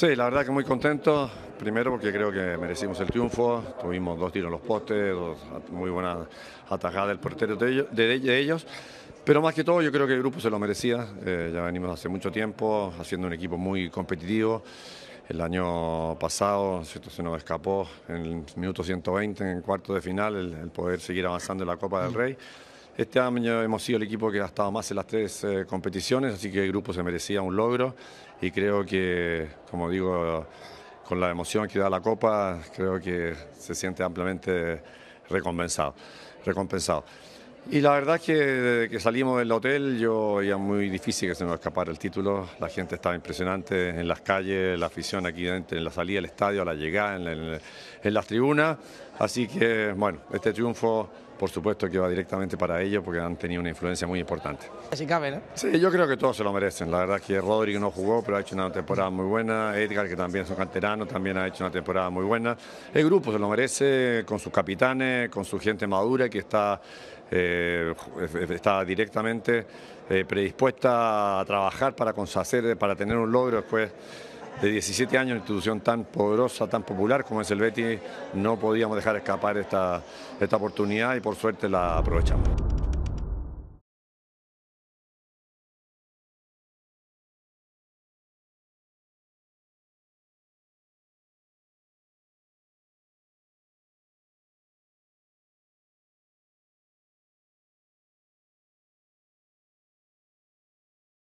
Sí, la verdad que muy contento. Primero porque creo que merecimos el triunfo. Tuvimos dos tiros en los postes, dos muy buenas atajadas del portero de ellos. Pero más que todo yo creo que el grupo se lo merecía. Eh, ya venimos hace mucho tiempo haciendo un equipo muy competitivo. El año pasado se nos escapó en el minuto 120, en el cuarto de final, el poder seguir avanzando en la Copa del Rey. Este año hemos sido el equipo que ha estado más en las tres eh, competiciones, así que el grupo se merecía un logro y creo que, como digo, con la emoción que da la Copa, creo que se siente ampliamente recompensado. recompensado. Y la verdad es que salimos del hotel yo veía muy difícil que se nos escapara el título. La gente estaba impresionante en las calles, la afición aquí dentro, en la salida del estadio, a la llegada, en, las tribunas. Así que, bueno, este triunfo por supuesto que va directamente para ellos porque han tenido una influencia muy importante. Así cabe, ¿no? Sí, yo creo que todos se lo merecen. La verdad es que Rodrigo no jugó, pero ha hecho una temporada muy buena. Edgar, que también es un canterano, también ha hecho una temporada muy buena. El grupo se lo merece con sus capitanes, con su gente madura que está eh, estaba directamente eh, predispuesta a trabajar para consacer, para tener un logro después de 17 años, una institución tan poderosa, tan popular como es el Betis. no podíamos dejar escapar esta, esta oportunidad y por suerte la aprovechamos.